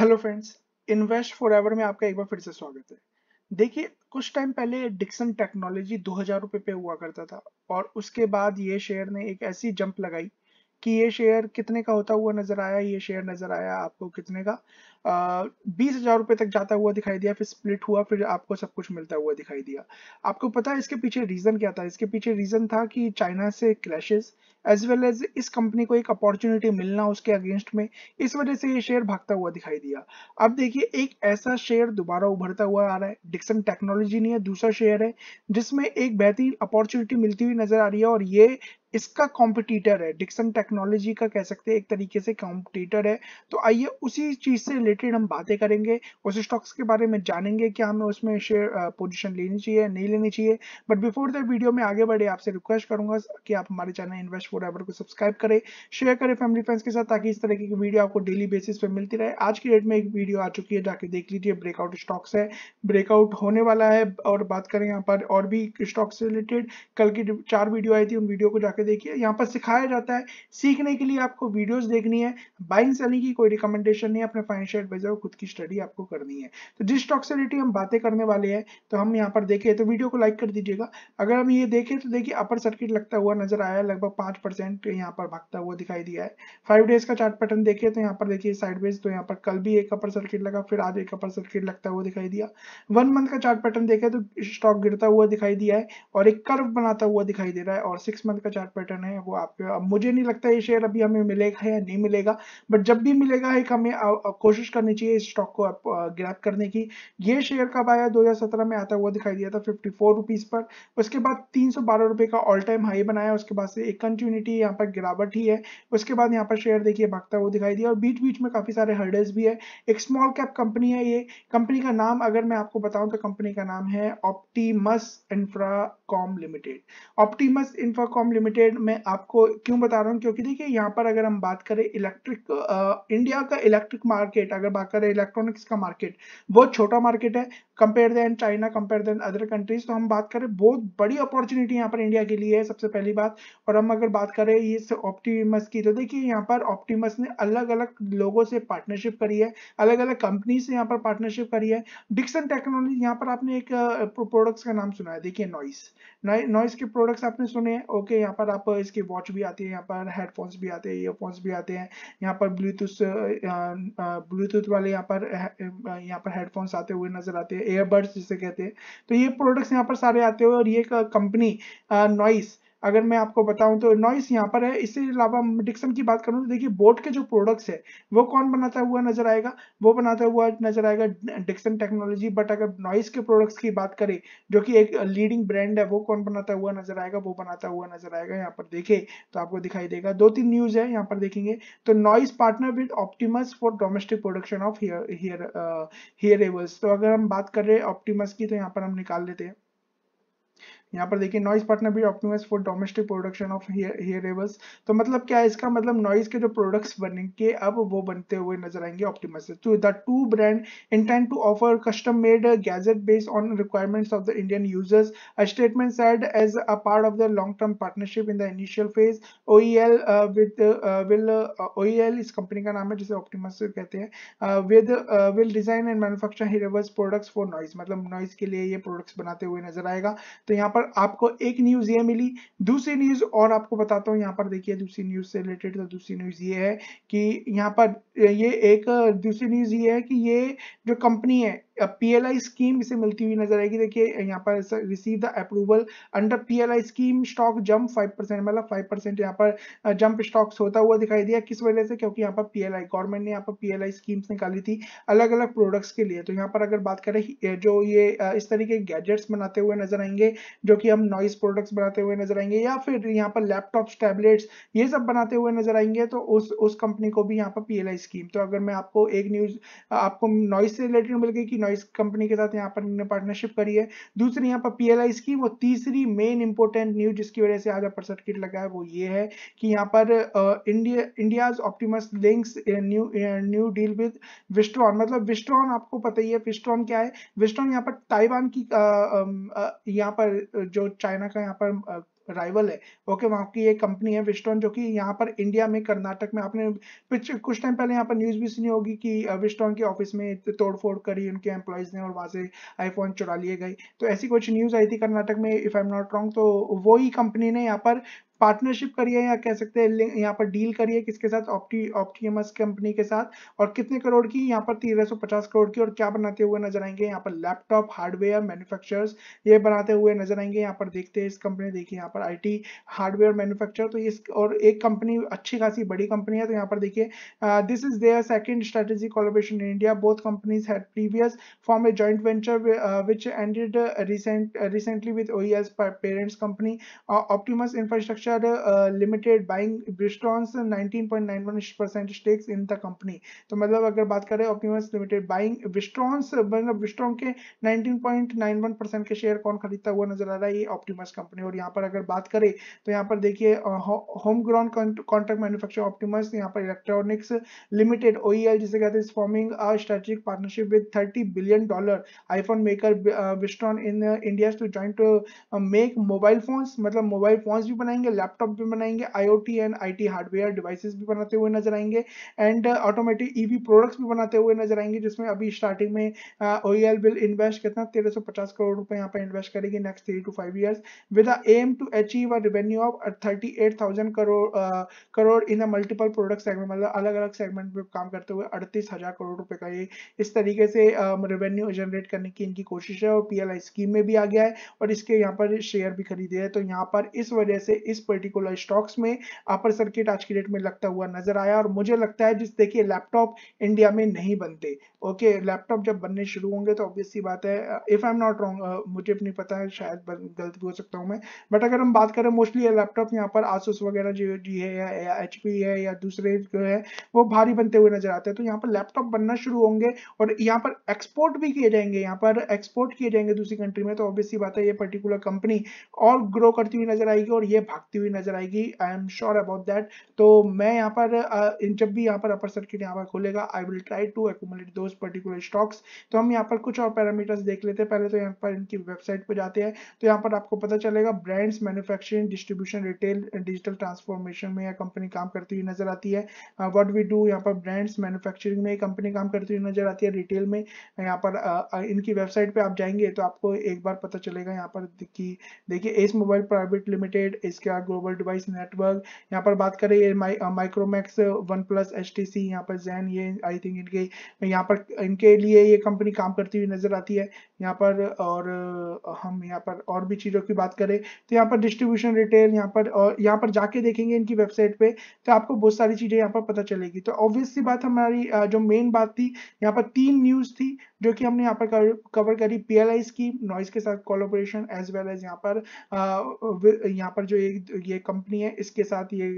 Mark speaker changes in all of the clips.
Speaker 1: Hello friends invest forever में आपका एक बार फिर से स्वागत है देखिए कुछ टाइम पहले डिक्सन टेक्नोलॉजी दो हजार रुपए पे हुआ करता था और उसके बाद ये शेयर ने एक ऐसी जंप लगाई कि ये शेयर कितने का होता हुआ नजर आया ये शेयर नजर आया आपको कितने का बीस हजार रुपए तक जाता हुआ दिखाई दिया फिर स्प्लिट हुआ फिर आपको सब कुछ मिलता हुआ दिखाई दिया आपको पता है इसके पीछे रीजन क्या था इसके पीछे रीजन था कि चाइना से क्लैशेज एज वेल एज इस कंपनी को एक अपॉर्चुनिटी मिलना उसके अगेंस्ट में इस वजह से ये शेयर भागता हुआ दिखाई दिया अब देखिए एक ऐसा शेयर दोबारा उभरता हुआ आ रहा है डिक्सन टेक्नोलॉजी नहीं है दूसरा शेयर है जिसमें एक बेहतरीन अपॉर्चुनिटी मिलती हुई नजर आ रही है और ये इसका कॉम्पिटिटर है डिक्सन टेक्नोलॉजी का कह सकते हैं एक तरीके से कॉम्पिटिटर है तो आइए उसी चीज से रिलेटेड हम बातें करेंगे उस स्टॉक्स के बारे में जानेंगे क्या हमें उसमें शेयर पोजीशन लेनी चाहिए नहीं लेनी चाहिए बट बिफोर द वीडियो में आगे बढ़े आपसे रिक्वेस्ट करूंगा कि आप हमारे चैनल इन्वेस्ट फॉर को सब्सक्राइब करें शेयर करें फैमिली फ्रेंड्स के साथ ताकि इस तरीके की वीडियो आपको डेली बेसिस पर मिलती रहे आज की डेट में एक वीडियो आ चुकी है जाके देख लीजिए ब्रेकआउट स्टॉक्स है ब्रेकआउट होने वाला है और बात करें यहाँ पर और भी स्टॉक से रिलेटेड कल की चार वीडियो आई थी उन वीडियो को जाकर जाके देखिए यहाँ पर सिखाया जाता है सीखने के लिए आपको वीडियोस देखनी है बाइंग सेलिंग की कोई रिकमेंडेशन नहीं अपने फाइनेंशियल एडवाइजर खुद की स्टडी आपको करनी है तो जिस स्टॉक से रिलेटेड हम बातें करने वाले हैं तो हम यहाँ पर देखें तो वीडियो को लाइक कर दीजिएगा अगर हम ये देखें तो देखिए अपर सर्किट लगता हुआ नजर आया लगभग पांच परसेंट यहाँ पर भागता हुआ दिखाई दिया है फाइव डेज का चार्ट पैटर्न देखिए तो यहाँ पर देखिए साइडवेज तो यहाँ पर कल भी एक अपर सर्किट लगा फिर आज एक अपर सर्किट लगता हुआ दिखाई दिया वन मंथ का चार्ट पैटर्न देखे तो स्टॉक गिरता हुआ दिखाई दिया है और एक कर्व बनाता हुआ दिखाई दे रहा है और सिक्स मंथ का चार्ट अलग पैटर्न है वो आप अब मुझे नहीं लगता ये शेयर अभी हमें मिलेगा या नहीं मिलेगा बट जब भी मिलेगा एक हमें कोशिश करनी चाहिए इस स्टॉक को ग्रैप करने की ये शेयर कब आया 2017 में आता हुआ दिखाई दिया था फिफ्टी फोर पर उसके बाद तीन सौ का ऑल टाइम हाई बनाया उसके बाद से एक कंटिन्यूटी यहाँ पर गिरावट ही है उसके बाद यहाँ पर शेयर देखिए भागता हुआ दिखाई दिया और बीच बीच में काफी सारे हर्डल्स भी है एक स्मॉल कैप कंपनी है ये कंपनी का नाम अगर मैं आपको बताऊं तो कंपनी का नाम है Optimus Infracom limited Optimus Infracom limited related मैं आपको क्यों बता रहा हूँ क्योंकि देखिए यहाँ पर अगर हम बात करें इलेक्ट्रिक इंडिया का इलेक्ट्रिक मार्केट अगर बात करें इलेक्ट्रॉनिक्स का मार्केट बहुत छोटा मार्केट है compare than China compare than other countries तो हम बात करें बहुत बड़ी अपॉर्चुनिटी यहाँ पर इंडिया के लिए है सबसे पहली बात और हम अगर बात करें इस ऑप्टीमस की तो देखिए यहाँ पर ऑप्टीमस ने अलग अलग लोगों से पार्टनरशिप करी है अलग अलग कंपनी से यहाँ पर पार्टनरशिप करी है डिक्सन टेक्नोलॉजी यहाँ पर आपने एक प्रोडक्ट्स का नाम सुना है देखिए नॉइस नॉइस के प्रोडक्ट्स आपने सुने हैं ओके यहाँ पर आप इसके वॉच भी आती है यहाँ पर हेडफोन्स भी आते हैं ईयरफोन्स भी आते हैं यहाँ पर ब्लूटूथ ब्लूटूथ वाले यहाँ पर यहाँ पर हेडफोन्स आते हुए नजर आते हैं एयरबड्स जिसे कहते हैं तो ये प्रोडक्ट्स यहाँ पर सारे आते हुए और ये कंपनी नॉइस अगर मैं आपको बताऊं तो नॉइस यहाँ पर है इसके अलावा डिक्सन की बात करूँ तो देखिए बोट के जो प्रोडक्ट्स है वो कौन बनाता हुआ नजर आएगा वो बनाता हुआ नजर आएगा डिक्सन टेक्नोलॉजी बट अगर नॉइस के प्रोडक्ट्स की बात करें जो कि एक लीडिंग ब्रांड है वो कौन बनाता हुआ नजर आएगा वो बनाता हुआ नजर आएगा यहाँ पर देखे तो आपको दिखाई देगा दो तीन न्यूज है यहाँ पर देखेंगे तो Noise partner with Optimus for domestic production of hear hearables तो अगर हम बात कर रहे हैं ऑप्टीमस की तो यहाँ पर हम निकाल लेते हैं यहाँ पर देखिए नॉइस पार्टनर भी optimise for domestic production of hearables तो मतलब क्या है इसका मतलब नॉइस के जो प्रोडक्ट्स बनेंगे अब वो बनते हुए नजर आएंगे ऑप्टिमाइज से the two brand intent to offer custom made gadget based on requirements of the Indian users a statement said as a part of the long term partnership in the initial phase o with will o इस company का नाम है जिसे Optimus कहते हैं with will design and manufacture hair products for Noise मतलब Noise के लिए ये प्रोडक्ट्स बनाते हुए नजर आएगा तो यहाँ पर आपको एक न्यूज ये मिली दूसरी न्यूज और आपको बताता हूँ यहाँ पर देखिए दूसरी न्यूज से रिलेटेड तो दूसरी न्यूज ये है कि यहाँ पर ये एक दूसरी न्यूज ये है कि ये जो कंपनी है पीएलआई स्कीम इसे मिलती हुई नजर आएगी देखिए यहाँ पर receive the approval under PLI scheme stock jump 5 percent मतलब 5 परसेंट यहाँ पर जंप स्टॉक्स होता हुआ दिखाई दिया किस वजह से क्योंकि यहाँ पर पीएलआई गवर्नमेंट ने यहाँ पर पीएलआई स्कीम्स निकाली थी अलग अलग प्रोडक्ट्स के लिए तो यहाँ पर अगर बात करें जो ये इस तरीके के गैजेट्स बनाते हुए नजर आएंगे जो कि हम नॉइस प्रोडक्ट्स बनाते हुए नजर आएंगे या फिर यहाँ पर लैपटॉप्स टैबलेट्स ये सब बनाते हुए नजर आएंगे तो उस उस कंपनी को भी यहाँ पर पीएलआई स्कीम तो अगर मैं आपको एक न्यूज आपको नॉइस से रिलेटेड मिल गई कि इस कंपनी के साथ यहाँ पर इन्होंने पार्टनरशिप करी है दूसरी यहाँ पर पीएलआई स्कीम वो तीसरी मेन इंपॉर्टेंट न्यूज जिसकी वजह से आज अपर सर्किट लगा है वो ये है कि यहाँ पर India Optimus links new new deal with Wistron मतलब विस्ट्रॉन आपको पता ही है विस्ट्रॉन क्या है विस्ट्रॉन यहाँ पर ताइवान की यहाँ पर जो चाइना का यहाँ पर राइवल है ओके वहाँ की एक कंपनी है विस्टॉन जो कि यहाँ पर इंडिया में कर्नाटक में आपने कुछ टाइम पहले यहाँ पर न्यूज़ भी सुनी होगी कि विस्टॉन के ऑफिस में तोड़फोड़ करी उनके एम्प्लॉयज़ ने और वहाँ से आईफोन चुरा लिए गए तो ऐसी कुछ न्यूज़ आई थी कर्नाटक में if I am not wrong तो वही कंपनी ने यहाँ पर पार्टनरशिप करिए या कह सकते हैं यहाँ पर डील करिए किसके साथ ऑप्टी ऑप्टीमस कंपनी के साथ और कितने करोड़ की यहाँ पर तेरह सौ पचास करोड़ की और क्या बनाते हुए नजर आएंगे यहाँ पर लैपटॉप हार्डवेयर मैन्युफैक्चर ये बनाते हुए नजर आएंगे यहाँ पर देखते हैं इस कंपनी देखिए यहाँ पर आई हार्डवेयर मैन्युफैक्चर तो इस और एक कंपनी अच्छी खासी बड़ी कंपनी है तो यहाँ पर देखिए this is there second strategy collaboration in India both companies had previous form a joint venture which ended recently with OES parents company Optimus infrastructure Berkshire uh, Limited buying Bridgestone's 19.91% stakes in the company. तो मतलब अगर बात करें Optimus Limited buying Bridgestone's मतलब Bridgestone के 19.91% के share कौन खरीदता हुआ नजर आ रहा है ये Optimus कंपनी और यहाँ पर अगर बात करें तो यहाँ पर देखिए home ground contract manufacture Optimus यहाँ पर इलेक्ट्रॉनिक्स लिमिटेड ओईएल जिसे कहते हैं forming a strategic partnership with 30 billion dollar iPhone maker Wistron in India to joint make mobile phones मतलब मोबाइल फोन्स भी बनाएंगे लैपटॉप भी बनाएंगे IoT and IT hardware devices भी बनाते हुए नजर आएंगे एंड ऑटोमेटिक ईवी प्रोडक्ट्स भी बनाते हुए नजर आएंगे जिसमें अभी स्टार्टिंग में ओएल बिल इन्वेस्ट कितना तेरह सौ पचास करोड़ रुपए यहाँ पर इन्वेस्ट करेगी next three two five years with aim to achieve a revenue of thirty eight thousand crore crore in multiple product segment मतलब अलग अलग सेगमेंट में काम करते हुए अड़तीस हजार करोड़ रुपए का ये इस तरीके से रेवेन्यू um, जनरेट करने की इनकी कोशिश है और पीएलआई स्कीम में भी आ गया है और इसके यहाँ पर शेयर भी खरीदे हैं तो यहाँ पर इस वजह से इस पर्टिकुलर स्टॉक्स में अपर सर्किट आज की डेट में लगता हुआ नजर आया और मुझे लगता है जिस देखिए लैपटॉप इंडिया में नहीं बनते ओके लैपटॉप जब बनने शुरू होंगे तो ऑब्वियसली बात है if I am not wrong मुझे नहीं पता है शायद गलत भी हो सकता हूँ मैं बट अगर हम बात करें मोस्टली लैपटॉप यहाँ पर आसूस वगैरह जो जी है या एच है या दूसरे जो है वो भारी बनते हुए नजर आते हैं तो यहाँ पर लैपटॉप बनना शुरू होंगे और यहाँ पर एक्सपोर्ट भी किए जाएंगे यहाँ पर एक्सपोर्ट किए जाएंगे दूसरी कंट्री में तो ऑब्वियसली बात है ये पर्टिकुलर कंपनी और ग्रो करती हुई नजर आएगी और ये भागती हुई नजर आएगी I am sure about that तो मैं यहाँ पर इन जब भी यहाँ पर अपर सर्किट यहाँ पर खोलेगा I will try to accommodate दो पर्टिकुलर स्टॉक्स तो हम यहाँ पर कुछ और पैरामीटर्स देख लेते हैं पहले तो यहाँ पर इनकी वेबसाइट पर जाते हैं तो यहाँ पर आपको पता चलेगा brands manufacturing distribution retail digital transformation में यह कंपनी काम करती हुई नजर आती है वट वी डू यहाँ पर ब्रांड्स मैनुफैक्चरिंग में कंपनी काम करती हुई नजर आती है रिटेल में यहाँ पर आ, इनकी वेबसाइट पर आप जाएंगे तो आपको एक बार पता चलेगा यहाँ पर कि देखिए एस मोबाइल प्राइवेट लिमिटेड इसका ग्लोबल डिवाइस नेटवर्क यहाँ पर बात करें ये Micromax OnePlus H T C यहाँ पर जैन ये आई थिंक इनके यहाँ पर इनके लिए ये कंपनी काम करती हुई नजर आती है यहाँ पर और uh, हम यहाँ पर और भी चीज़ों की बात करें तो यहाँ पर डिस्ट्रीब्यूशन रिटेल यहाँ पर और यहाँ पर जाके देखेंगे इनकी वेबसाइट पे तो आपको बहुत सारी चीज़ें यहाँ पर पता चलेगी तो ऑब्वियसली बात हमारी uh, जो मेन बात थी यहाँ पर तीन न्यूज़ थी जो कि हमने यहाँ पर कवर करी पी स्कीम नॉइस के साथ कोलोबरेशन एज वेल एज यहाँ पर यहाँ पर जो ये ये कंपनी है इसके साथ ये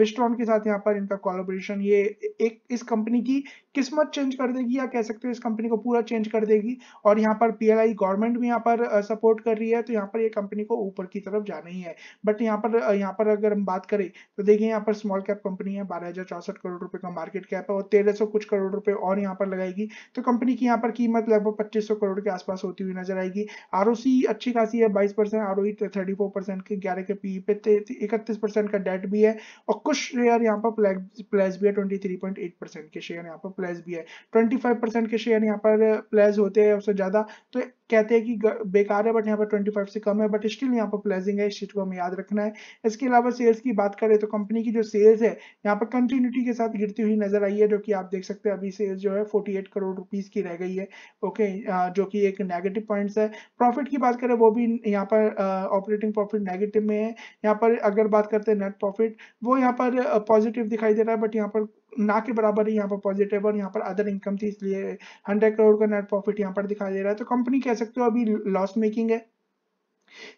Speaker 1: विस्ट्रॉन के साथ यहाँ पर इनका कोलोबरेशन ये एक इस कंपनी की किस्मत चेंज कर देगी या कह सकते हो इस कंपनी को पूरा चेंज कर देगी और यहाँ पर पी एल आई गवर्नमेंट भी यहाँ पर सपोर्ट कर रही है तो यहाँ पर ये कंपनी को ऊपर की तरफ जाना ही है बट यहाँ पर यहाँ पर अगर हम बात करें तो देखिए यहाँ पर स्मॉल कैप कंपनी है बारह करोड़ रुपए का मार्केट कैप है और तेरह कुछ करोड़ रुपए और यहाँ पर लगाएगी तो कंपनी की यहाँ पर कीमत लगभग पच्चीस करोड़ के आसपास होती हुई नजर आएगी आर अच्छी खासी है बाईस परसेंट आर ओ थर्टी फोर परसेंट के ग्यारह के पी e पे इकतीस परसेंट का डेट भी है और कुछ शेयर यहाँ पर प्लेस भी है twenty three point eight percent के शेयर यहाँ पर प्लेस भी है ट्वेंटी फाइव परसेंट के शेयर यहाँ पर प्लेस होते हैं उससे ज्यादा तो कहते हैं कि बेकार है बट यहाँ पर 25 से कम है बट स्टिल यहाँ पर प्लेजिंग है इस चीज को हमें याद रखना है इसके अलावा सेल्स की बात करें तो कंपनी की जो सेल्स है यहाँ पर कंटिन्यूटी के साथ गिरती हुई नजर आई है जो कि आप देख सकते हैं अभी सेल्स जो है फोर्टी करोड़ रुपीज की रह गई है ओके जो कि एक नेगेटिव पॉइंट है प्रॉफिट की बात करें वो भी यहाँ पर ऑपरेटिंग प्रॉफिट नेगेटिव में है यहाँ पर अगर बात करते हैं नेट प्रॉफिट वो यहाँ पर पॉजिटिव दिखाई दे रहा है बट यहाँ पर ना के बराबर ही यहाँ पर पॉजिटिव और यहाँ पर अदर इनकम थी इसलिए हंड्रेड करोड़ का नेट प्रॉफिट यहाँ पर दिखाई दे रहा है तो कंपनी कह सकते हो अभी लॉस मेकिंग है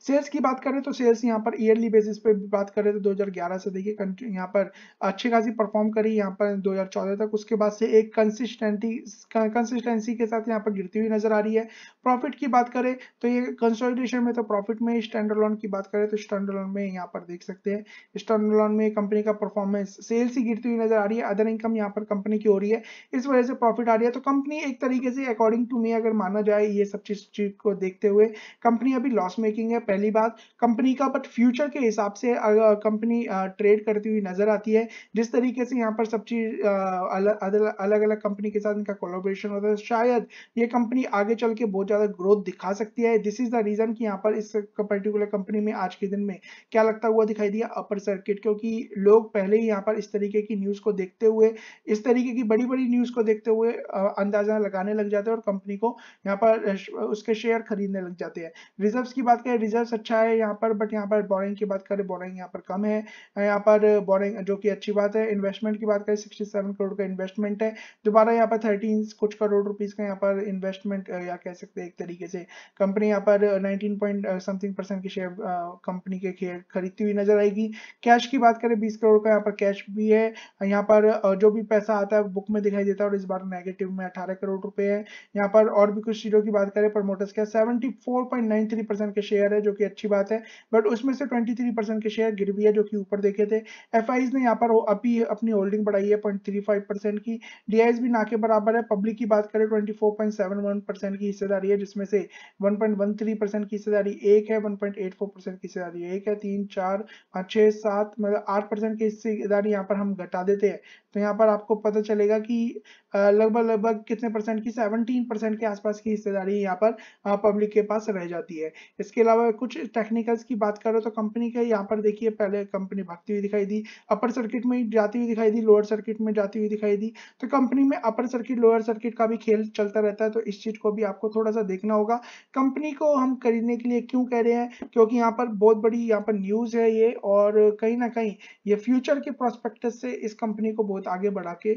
Speaker 1: सेल्स की बात करें तो सेल्स यहाँ पर ईयरली बेसिस पे बात करें तो 2011 से देखिए यहाँ पर अच्छी खासी परफॉर्म करी यहाँ पर 2014 तक उसके बाद से एक कंसिस्टेंटी कंसिस्टेंसी के साथ यहाँ पर गिरती हुई नजर आ रही है प्रॉफिट की बात करें तो ये कंसोलिडेशन में तो प्रॉफिट में स्टैंडर्ड की बात करें तो स्टैंडर्ड में यहाँ पर देख सकते हैं स्टैंडर्ड में कंपनी का परफॉर्मेंस सेल्स ही गिरती हुई नजर आ रही है अदर इनकम यहाँ पर कंपनी की हो रही है इस वजह से प्रॉफिट आ रही है तो कंपनी एक तरीके से अकॉर्डिंग टू मी अगर माना जाए ये सब चीज को देखते हुए कंपनी अभी लॉस मेकिंग है पहली बात कंपनी का बट फ्यूचर के हिसाब से कंपनी ट्रेड करती हुई नजर आती है जिस तरीके से यहाँ पर सब चीज अलग अलग कंपनी के साथ इनका कोलोब्रेशन होता है शायद ये कंपनी आगे चल के बहुत ज्यादा ग्रोथ दिखा सकती है दिस इज द रीजन कि यहाँ पर इस पर्टिकुलर कंपनी में आज के दिन में क्या लगता हुआ दिखाई दिया अपर सर्किट क्योंकि लोग पहले ही यहाँ पर इस तरीके की न्यूज को देखते हुए इस तरीके की बड़ी बड़ी न्यूज को देखते हुए अंदाजा लगाने लग जाते हैं और कंपनी को यहाँ पर उसके शेयर खरीदने लग जाते हैं रिजर्व की बात करें के रिजल्ट अच्छा है यहाँ पर बट यहाँ पर बोरिंग की बात करें बोरिंग यहाँ पर कम है यहाँ पर बोरिंग जो कि अच्छी बात है इन्वेस्टमेंट की बात करें सिक्सटी सेवन करोड़ का इन्वेस्टमेंट है दोबारा यहाँ पर थर्टीन कुछ करोड़ रुपीज का यहाँ पर इन्वेस्टमेंट या कह सकते हैं एक तरीके से कंपनी यहाँ पर नाइनटीन पॉइंट समथिंग परसेंट की शेयर कंपनी के खरीदती हुई नजर आएगी कैश की बात करें बीस करोड़ का यहाँ पर कैश भी है यहाँ पर जो भी पैसा आता है बुक में दिखाई देता है और इस बार नेगेटिव में अठारह करोड़ रुपए है यहाँ पर और भी कुछ चीजों की बात करें प्रमोटर्स के seventy four point nine three percent के शेयर शेयर है जो कि अच्छी बात है बट उसमें से 23 परसेंट के शेयर गिर भी है जो कि ऊपर देखे थे एफ ने यहाँ पर अभी अपनी होल्डिंग बढ़ाई है पॉइंट परसेंट की डी भी ना के बराबर है पब्लिक की बात करें ट्वेंटी की हिस्सेदारी है जिसमें से वन की हिस्सेदारी एक है वन की हिस्सेदारी एक है तीन चार पाँच छः सात मतलब आठ परसेंट की हिस्सेदारी यहाँ पर हम घटा देते हैं तो यहाँ पर आपको पता चलेगा कि लगभग लगभग कितने परसेंट की सेवनटीन परसेंट के आसपास की हिस्सेदारी यहाँ पर पब्लिक के पास रह जाती है इसके अलावा कुछ टेक्निकल्स की बात करो तो कंपनी का यहाँ पर देखिए पहले कंपनी भागती हुई दिखाई दी अपर सर्किट में जाती हुई दिखाई दी लोअर सर्किट में जाती हुई दिखाई दी तो कंपनी में अपर सर्किट लोअर सर्किट का भी खेल चलता रहता है तो इस चीज को भी आपको थोड़ा सा देखना होगा कंपनी को हम खरीदने के लिए क्यों कह रहे हैं क्योंकि यहाँ पर बहुत बड़ी यहाँ पर न्यूज है ये और कहीं ना कहीं ये फ्यूचर के प्रोस्पेक्टस से इस कंपनी को बहुत आगे बढ़ा के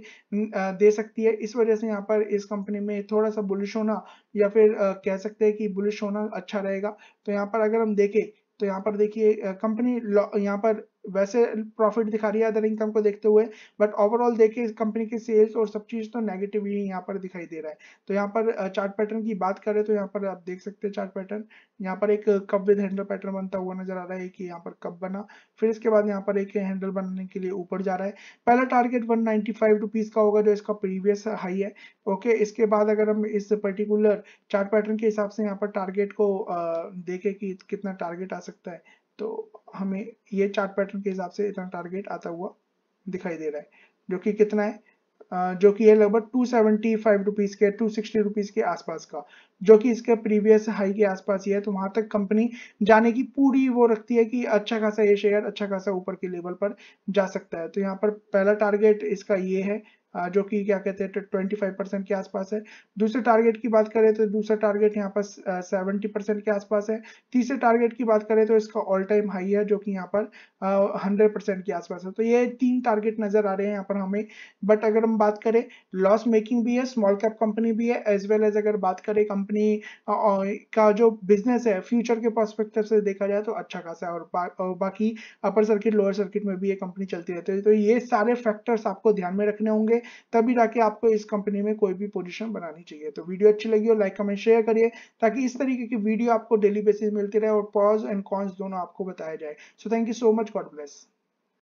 Speaker 1: दे सकती सकती है इस वजह से यहाँ पर इस कंपनी में थोड़ा सा बुलिश होना या फिर कह सकते हैं कि बुलिश होना अच्छा रहेगा तो यहाँ पर अगर हम देखें तो यहाँ पर देखिए कंपनी यहाँ पर वैसे प्रॉफिट दिखा रही है अदर इनकम को देखते हुए बट ओवरऑल देखें कंपनी की सेल्स और सब चीज़ तो नेगेटिव ही यहाँ पर दिखाई दे रहा है तो यहाँ पर चार्ट पैटर्न की बात करें तो यहाँ पर आप देख सकते हैं चार्ट पैटर्न यहाँ पर एक कब विद हैंडल पैटर्न बनता हुआ नजर आ रहा है कि यहाँ पर कब बना फिर इसके बाद यहाँ पर एक हैंडल बनने के लिए ऊपर जा रहा है पहला टारगेट वन नाइनटी का होगा जो इसका प्रीवियस हाई है ओके इसके बाद अगर हम इस पर्टिकुलर चार्ट पैटर्न के हिसाब से यहाँ पर टारगेट को देखें कि कितना टारगेट आ सकता है तो हमें ये चार्ट पैटर्न के हिसाब से इतना टारगेट आता हुआ दिखाई दे रहा है जो कि कितना है जो कि है लगभग टू सेवेंटी फाइव रुपीज़ के टू सिक्सटी रुपीज़ के आसपास का जो कि इसके प्रीवियस हाई के आसपास ही है तो वहां तक कंपनी जाने की पूरी वो रखती है कि अच्छा खासा ये शेयर अच्छा खासा ऊपर के लेवल पर जा सकता है तो यहाँ पर पहला टारगेट इसका ये है जो कि क्या कहते हैं ट्वेंटी फाइव परसेंट के आसपास है दूसरे टारगेट की बात करें तो दूसरा टारगेट यहाँ पर सेवेंटी परसेंट के आसपास है तीसरे टारगेट की बात करें तो इसका ऑल टाइम हाई है जो कि यहाँ पर हंड्रेड परसेंट के आसपास है तो ये तीन टारगेट नजर आ रहे हैं यहाँ पर हमें बट अगर हम बात करें लॉस मेकिंग भी है स्मॉल कैप कंपनी भी है एज वेल एज अगर बात करें कंपनी का जो बिजनेस है फ्यूचर के प्रोस्पेक्टिव से देखा जाए तो अच्छा खासा है और, बा, और बाकी अपर सर्किट लोअर सर्किट में भी ये कंपनी चलती रहती है तो ये सारे फैक्टर्स आपको ध्यान में रखने होंगे तभी जाके आपको इस कंपनी में कोई भी पोजिशन बनानी चाहिए तो वीडियो अच्छी लगी हो लाइक कमेंट शेयर करिए ताकि इस तरीके की वीडियो आपको डेली बेसिस मिलती रहे और पॉज एंड कॉन्स दोनों आपको बताया जाए so thank you so much God bless